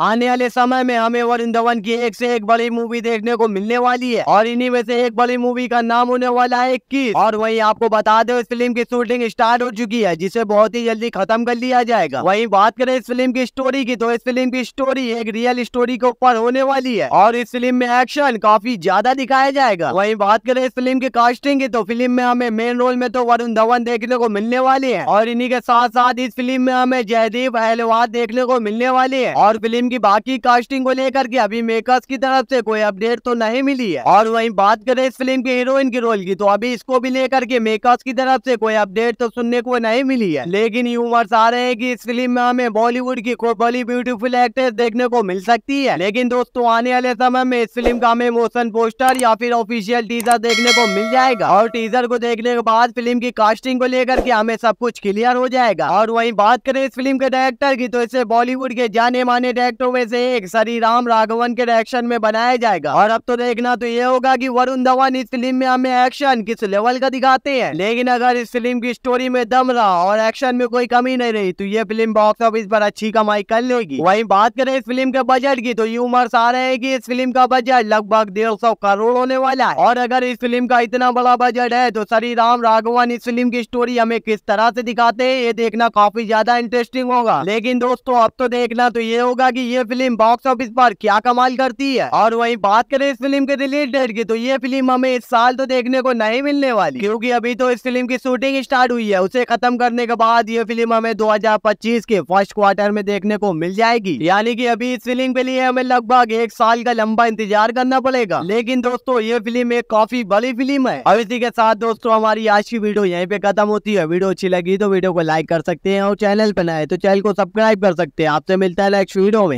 आने वाले समय में हमें वरुण धवन की एक से एक बड़ी मूवी देखने को मिलने वाली है और इन्हीं में से एक बड़ी मूवी का नाम होने वाला है इक्कीस और वहीं आपको बता दें इस फिल्म की शूटिंग स्टार्ट हो चुकी है जिसे बहुत ही जल्दी खत्म कर लिया जाएगा वहीं बात करें इस फिल्म की स्टोरी की तो इस फिल्म की स्टोरी एक रियल स्टोरी के ऊपर होने वाली है और इस फिल्म में एक्शन काफी ज्यादा दिखाया जाएगा वही बात करें इस फिल्म की कास्टिंग की तो फिल्म में हमें मेन रोल में तो वरुण धवन देखने को मिलने वाले है और इन्हीं के साथ साथ इस फिल्म में हमें जयदीप अहलवाद देखने को मिलने वाले है और फिल्म फिल्म की बाकी कास्टिंग को लेकर के अभी मेकर्स की तरफ से कोई अपडेट तो नहीं मिली है और वहीं बात करें इस फिल्म के हीरोइन की रोल की तो अभी इसको भी लेकर के मेकर्स की तरफ से कोई अपडेट तो सुनने को नहीं मिली है लेकिन यूमर्स आ रहे हैं की इस फिल्म में हमें बॉलीवुड की बड़ी ब्यूटीफुल एक्ट्रेस देखने को मिल सकती है लेकिन दोस्तों आने वाले समय में इस फिल्म का हमें मोशन पोस्टर या फिर ऑफिशियल टीजर देखने को मिल जाएगा और टीजर को देखने के बाद फिल्म की कास्टिंग को लेकर के हमें सब कुछ क्लियर हो जाएगा और वही बात करें इस फिल्म के डायरेक्टर की तो इसे बॉलीवुड के जाने माने डायरेक्टर डायरेक्टरों में से एक श्री राम राघवन के डायरेक्शन में बनाया जाएगा और अब तो देखना तो ये होगा कि वरुण धवन इस फिल्म में हमें एक्शन किस लेवल का दिखाते हैं लेकिन अगर इस फिल्म की स्टोरी में दम रहा और एक्शन में कोई कमी नहीं रही तो ये फिल्म बॉक्स ऑफिस पर अच्छी कमाई कर लेगी वही बात करें इस फिल्म के बजट की तो यूमर्स आ रहे हैं की इस फिल्म का बजट लगभग डेढ़ सौ करोड़ होने वाला है और अगर इस फिल्म का इतना बड़ा बजट है तो श्री राम राघवन इस फिल्म की स्टोरी हमें किस तरह से दिखाते हैं ये देखना काफी ज्यादा इंटरेस्टिंग होगा लेकिन दोस्तों अब तो देखना तो ये होगा की कि ये फिल्म बॉक्स ऑफिस पर क्या कमाल करती है और वही बात करें इस फिल्म के रिलीज डेट की तो ये फिल्म हमें इस साल तो देखने को नहीं मिलने वाली क्योंकि अभी तो इस फिल्म की शूटिंग स्टार्ट हुई है उसे खत्म करने के बाद ये फिल्म हमें दो के फर्स्ट क्वार्टर में देखने को मिल जाएगी यानी की अभी इस फिल्म के लिए हमें लगभग एक साल का लंबा इंतजार करना पड़ेगा लेकिन दोस्तों ये फिल्म एक काफी बड़ी फिल्म है और इसी के साथ दोस्तों हमारी आज की वीडियो यहीं पे खत्म होती है वीडियो अच्छी लगी तो वीडियो को लाइक कर सकते हैं और चैनल पर नए तो चैनल को सब्सक्राइब कर सकते हैं आपसे मिलता है लाइक वीडियो में